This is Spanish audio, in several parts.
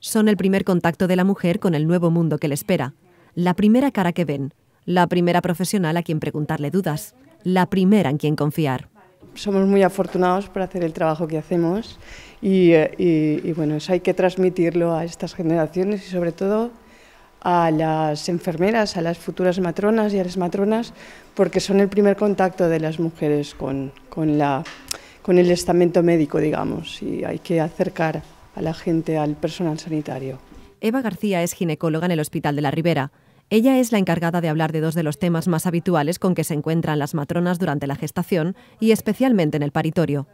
Son el primer contacto de la mujer con el nuevo mundo que le espera, la primera cara que ven, la primera profesional a quien preguntarle dudas, la primera en quien confiar. Somos muy afortunados por hacer el trabajo que hacemos y, eh, bueno, hay que transmitirlo a estas generaciones y sobre todo a las enfermeras, a las futuras matronas y a las matronas, porque son el primer contacto de las mujeres con, con el estamento médico, digamos, y hay que acercar a la gente, al personal sanitario. Eva García es ginecóloga en el Hospital de la Ribera. Ella es la encargada de hablar de dos de los temas más habituales con que se encuentran las matronas durante la gestación y especialmente en el paritorio.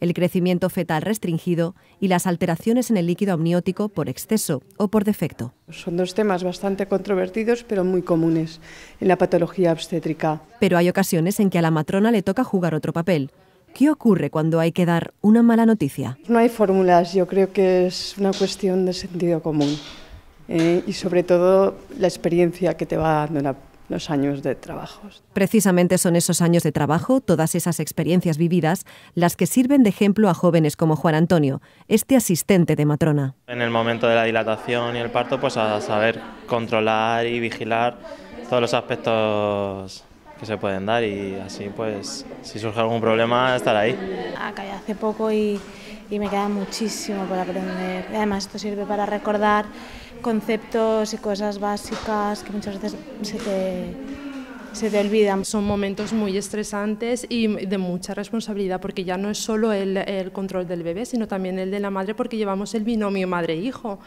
El crecimiento fetal restringido y las alteraciones en el líquido amniótico por exceso o por defecto. Son dos temas bastante controvertidos pero muy comunes en la patología obstétrica. Pero hay ocasiones en que a la matrona le toca jugar otro papel ¿Qué ocurre cuando hay que dar una mala noticia? No hay fórmulas, yo creo que es una cuestión de sentido común eh, y sobre todo la experiencia que te va dando en los años de trabajo. Precisamente son esos años de trabajo, todas esas experiencias vividas, las que sirven de ejemplo a jóvenes como Juan Antonio, este asistente de matrona. En el momento de la dilatación y el parto, pues a saber controlar y vigilar todos los aspectos que se pueden dar y así pues si surge algún problema estar ahí. Acá ah, ya hace poco y, y me queda muchísimo por aprender. Además esto sirve para recordar conceptos y cosas básicas que muchas veces se te, se olvidan. Son momentos muy estresantes y de mucha responsabilidad, porque ya no es solo el, el control del bebé, sino también el de la madre, porque llevamos el binomio madre-hijo.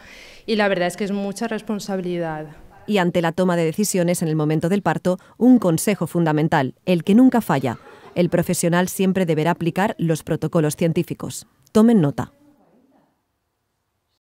Y la verdad es que es mucha responsabilidad y ante la toma de decisiones en el momento del parto, un consejo fundamental, el que nunca falla. El profesional siempre deberá aplicar los protocolos científicos. Tomen nota.